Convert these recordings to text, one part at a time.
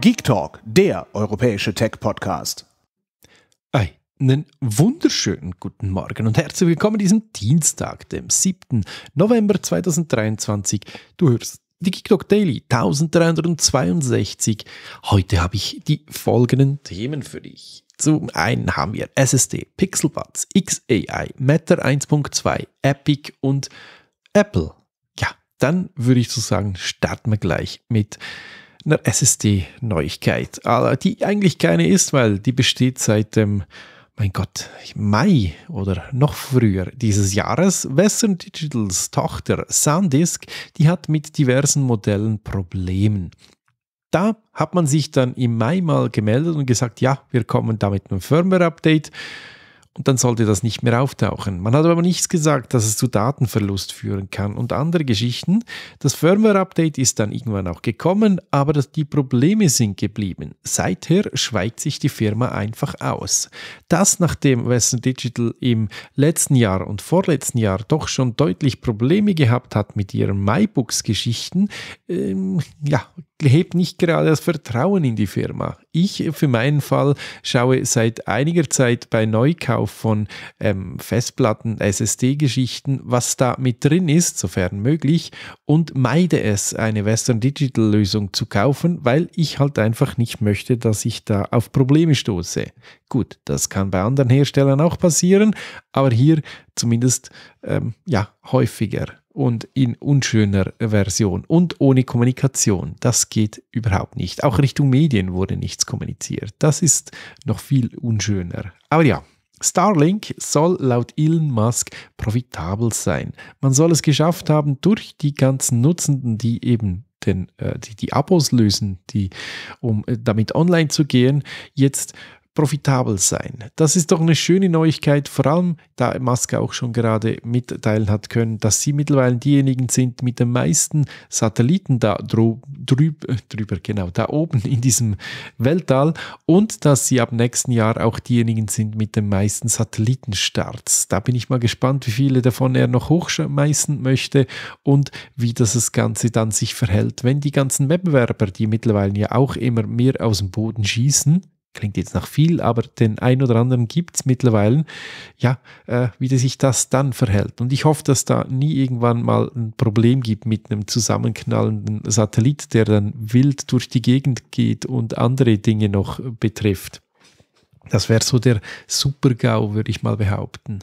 Geek Talk, der europäische Tech-Podcast. Einen wunderschönen guten Morgen und herzlich willkommen diesem Dienstag, dem 7. November 2023. Du hörst die Geek Talk Daily 1362. Heute habe ich die folgenden Themen für dich. Zum einen haben wir SSD, Pixelbuds, XAI, Matter 1.2, Epic und Apple. Ja, dann würde ich so sagen, starten wir gleich mit einer SSD-Neuigkeit, äh, die eigentlich keine ist, weil die besteht seit dem, mein Gott, Mai oder noch früher dieses Jahres. Western Digitals Tochter SanDisk, die hat mit diversen Modellen Probleme da hat man sich dann im Mai mal gemeldet und gesagt, ja, wir kommen da mit einem Firmware-Update und dann sollte das nicht mehr auftauchen. Man hat aber nichts gesagt, dass es zu Datenverlust führen kann und andere Geschichten. Das Firmware-Update ist dann irgendwann auch gekommen, aber die Probleme sind geblieben. Seither schweigt sich die Firma einfach aus. Das nachdem Western Digital im letzten Jahr und vorletzten Jahr doch schon deutlich Probleme gehabt hat mit ihren MyBooks-Geschichten, ähm, ja, hebt nicht gerade das Vertrauen in die Firma ich für meinen Fall schaue seit einiger Zeit bei Neukauf von ähm, Festplatten, SSD-Geschichten, was da mit drin ist, sofern möglich, und meide es, eine Western Digital Lösung zu kaufen, weil ich halt einfach nicht möchte, dass ich da auf Probleme stoße. Gut, das kann bei anderen Herstellern auch passieren, aber hier zumindest ähm, ja, häufiger und in unschöner Version und ohne Kommunikation. Das geht überhaupt nicht. Auch Richtung Medien wurde nichts kommuniziert. Das ist noch viel unschöner. Aber ja, Starlink soll laut Elon Musk profitabel sein. Man soll es geschafft haben, durch die ganzen Nutzenden, die eben den, äh, die, die Abos lösen, die, um äh, damit online zu gehen, jetzt profitabel sein. Das ist doch eine schöne Neuigkeit, vor allem da Musk auch schon gerade mitteilen hat können, dass sie mittlerweile diejenigen sind mit den meisten Satelliten da drüb, äh, drüber, genau, da oben in diesem Weltall und dass sie ab nächsten Jahr auch diejenigen sind mit den meisten Satellitenstarts. Da bin ich mal gespannt, wie viele davon er noch hochschmeißen möchte und wie das, das Ganze dann sich verhält, wenn die ganzen Wettbewerber, die mittlerweile ja auch immer mehr aus dem Boden schießen, klingt jetzt nach viel, aber den ein oder anderen gibt es mittlerweile, ja, äh, wie sich das dann verhält. Und ich hoffe, dass da nie irgendwann mal ein Problem gibt mit einem zusammenknallenden Satellit, der dann wild durch die Gegend geht und andere Dinge noch betrifft. Das wäre so der Super-GAU, würde ich mal behaupten.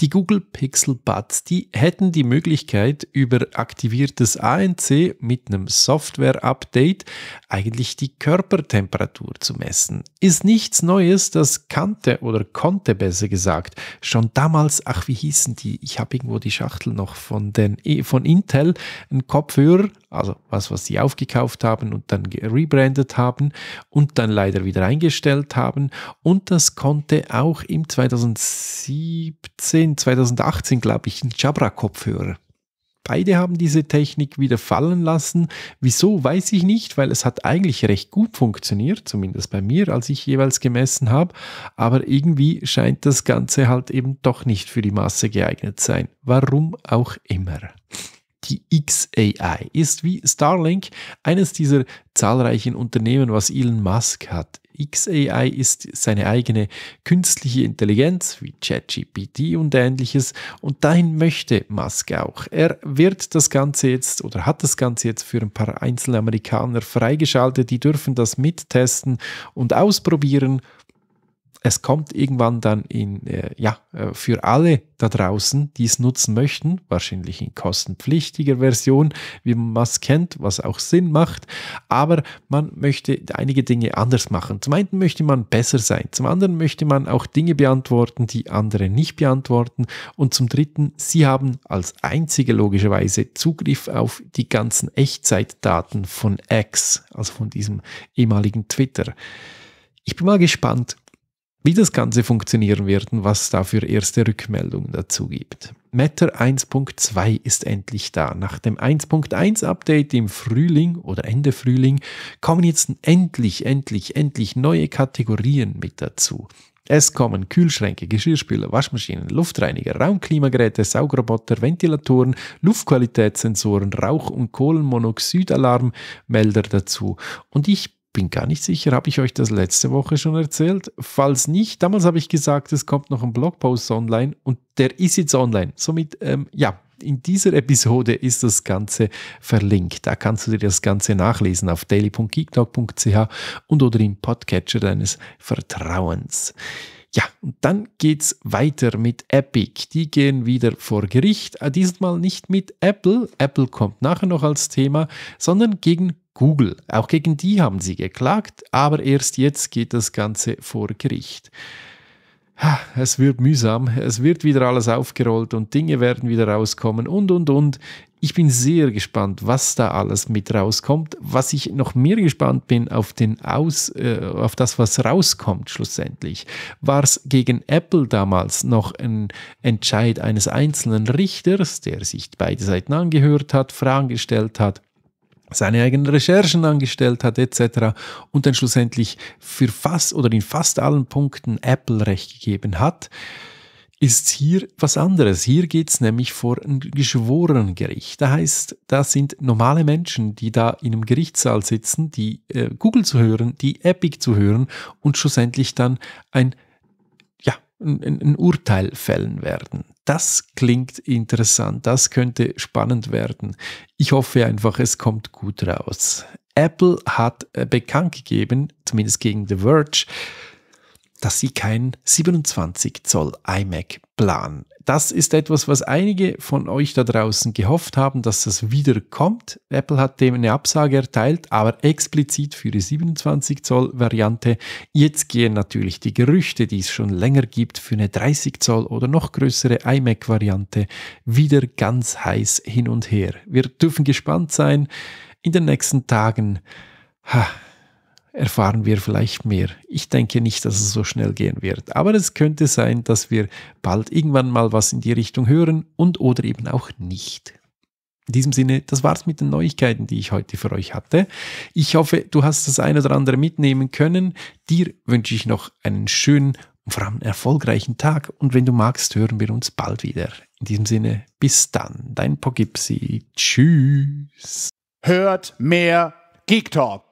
Die Google Pixel Buds, die hätten die Möglichkeit, über aktiviertes ANC mit einem Software-Update eigentlich die Körpertemperatur zu messen. Ist nichts Neues, das kannte oder konnte besser gesagt. Schon damals, ach wie hießen die, ich habe irgendwo die Schachtel noch von, den, von Intel, ein Kopfhörer, also was, was sie aufgekauft haben und dann rebrandet haben und dann leider wieder eingestellt haben. Und das konnte auch im 2017, 2018, glaube ich, ein Jabra-Kopfhörer. Beide haben diese Technik wieder fallen lassen. Wieso, weiß ich nicht, weil es hat eigentlich recht gut funktioniert, zumindest bei mir, als ich jeweils gemessen habe. Aber irgendwie scheint das Ganze halt eben doch nicht für die Masse geeignet sein. Warum auch immer. XAI ist wie Starlink eines dieser zahlreichen Unternehmen, was Elon Musk hat. XAI ist seine eigene künstliche Intelligenz wie ChatGPT und ähnliches und dahin möchte Musk auch. Er wird das Ganze jetzt oder hat das Ganze jetzt für ein paar einzelne Amerikaner freigeschaltet, die dürfen das mittesten und ausprobieren es kommt irgendwann dann in, äh, ja, äh, für alle da draußen, die es nutzen möchten, wahrscheinlich in kostenpflichtiger Version, wie man es kennt, was auch Sinn macht. Aber man möchte einige Dinge anders machen. Zum einen möchte man besser sein. Zum anderen möchte man auch Dinge beantworten, die andere nicht beantworten. Und zum dritten, sie haben als einzige logischerweise Zugriff auf die ganzen Echtzeitdaten von X, also von diesem ehemaligen Twitter. Ich bin mal gespannt, wie das Ganze funktionieren wird und was es da für erste Rückmeldungen dazu gibt. Matter 1.2 ist endlich da. Nach dem 1.1 Update im Frühling oder Ende Frühling kommen jetzt endlich, endlich, endlich neue Kategorien mit dazu. Es kommen Kühlschränke, Geschirrspüler, Waschmaschinen, Luftreiniger, Raumklimageräte, Saugroboter, Ventilatoren, Luftqualitätssensoren, Rauch- und Kohlenmonoxidalarmmelder dazu. Und ich bin gar nicht sicher, habe ich euch das letzte Woche schon erzählt? Falls nicht, damals habe ich gesagt, es kommt noch ein Blogpost online und der ist jetzt online. Somit, ähm, ja, in dieser Episode ist das Ganze verlinkt. Da kannst du dir das Ganze nachlesen auf daily.geekdog.ch und oder im Podcatcher deines Vertrauens. Ja, und dann geht's weiter mit Epic. Die gehen wieder vor Gericht. Äh, diesmal nicht mit Apple. Apple kommt nachher noch als Thema, sondern gegen Google. Auch gegen die haben sie geklagt, aber erst jetzt geht das Ganze vor Gericht. Es wird mühsam, es wird wieder alles aufgerollt und Dinge werden wieder rauskommen und, und, und. Ich bin sehr gespannt, was da alles mit rauskommt. Was ich noch mehr gespannt bin auf, den Aus, äh, auf das, was rauskommt schlussendlich. War es gegen Apple damals noch ein Entscheid eines einzelnen Richters, der sich beide Seiten angehört hat, Fragen gestellt hat? seine eigenen Recherchen angestellt hat etc. und dann schlussendlich für fast oder in fast allen Punkten Apple recht gegeben hat, ist hier was anderes. Hier geht's nämlich vor ein geschworenen Gericht. Da heißt, da sind normale Menschen, die da in einem Gerichtssaal sitzen, die äh, Google zu hören, die Epic zu hören und schlussendlich dann ein, ja, ein, ein Urteil fällen werden das klingt interessant, das könnte spannend werden. Ich hoffe einfach, es kommt gut raus. Apple hat äh, bekannt gegeben, zumindest gegen The Verge, dass sie kein 27 Zoll iMac planen das ist etwas, was einige von euch da draußen gehofft haben, dass das wieder kommt. Apple hat dem eine Absage erteilt, aber explizit für die 27 Zoll Variante. Jetzt gehen natürlich die Gerüchte, die es schon länger gibt, für eine 30 Zoll oder noch größere iMac Variante wieder ganz heiß hin und her. Wir dürfen gespannt sein in den nächsten Tagen. Ha erfahren wir vielleicht mehr. Ich denke nicht, dass es so schnell gehen wird, aber es könnte sein, dass wir bald irgendwann mal was in die Richtung hören und oder eben auch nicht. In diesem Sinne, das war's mit den Neuigkeiten, die ich heute für euch hatte. Ich hoffe, du hast das ein oder andere mitnehmen können. Dir wünsche ich noch einen schönen und vor allem erfolgreichen Tag und wenn du magst, hören wir uns bald wieder. In diesem Sinne, bis dann, dein Pogipsi. Tschüss. Hört mehr Geek Talk.